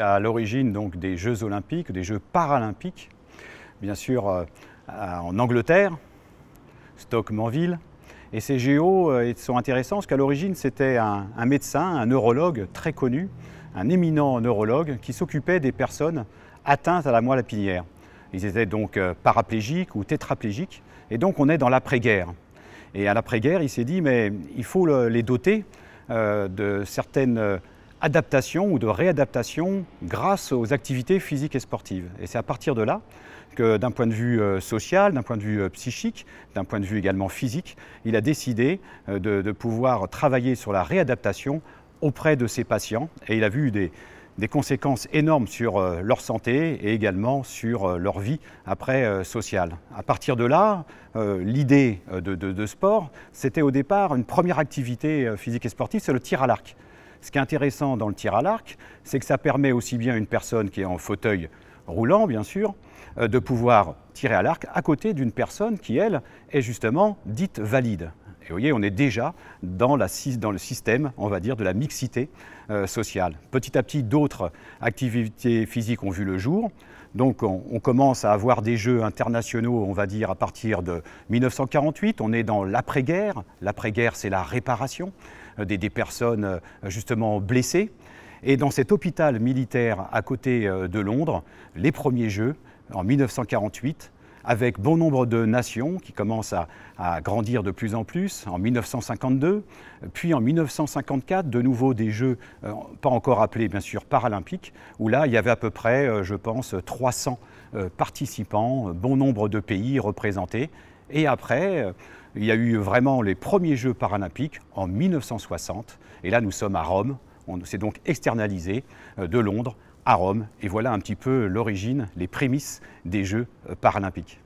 à l'origine donc des Jeux olympiques, des Jeux paralympiques, bien sûr euh, en Angleterre, Stockmanville. Et ces JO euh, sont intéressants parce qu'à l'origine c'était un, médecin, un neurologue très connu, un éminent neurologue qui s'occupait des personnes atteintes à la moelle épinière. Ils étaient donc euh, paraplégiques ou tétraplégiques et donc on est dans l'après-guerre. Et à l'après-guerre il s'est dit mais il faut les doter de certaines adaptation ou de réadaptation grâce aux activités physiques et sportives. Et c'est à partir de là que d'un point de vue euh, social, d'un point de vue euh, psychique, d'un point de vue également physique, il a décidé euh, de, pouvoir travailler sur la réadaptation auprès de ses patients. Et il a vu des, conséquences énormes sur leur santé et également sur leur vie après sociale. À partir de là, l'idée de, sport, c'était au départ une première activité physique et sportive, c'est le tir à l'arc. Ce qui est intéressant dans le tir à l'arc, c'est que ça permet aussi bien une personne qui est en fauteuil roulant, bien sûr, euh, de pouvoir tirer à l'arc à côté d'une personne qui, elle, est justement dite valide. Et vous voyez, on est déjà dans, dans le système, on va dire, de la mixité euh, sociale. Petit à petit, d'autres activités physiques ont vu le jour. Donc, on, commence à avoir des jeux internationaux, on va dire, à partir de 1948. On est dans l'après-guerre. L'après-guerre, c'est la réparation. Euh, des, personnes euh, justement blessées. Et dans cet hôpital militaire à côté euh, de Londres, les premiers Jeux, en 1948, avec bon nombre de nations qui commencent à, grandir de plus en plus, en 1952, puis en 1954, de nouveau des Jeux, pas encore appelés bien sûr paralympiques, où là il y avait à peu près, je pense, 300 participants, bon nombre de pays représentés, et après il y a eu vraiment les premiers Jeux paralympiques en 1960. Et là, nous sommes à Rome. On s'est donc externalisé euh, de Londres à Rome. Et voilà un petit peu l'origine, les prémices des Jeux euh, paralympiques.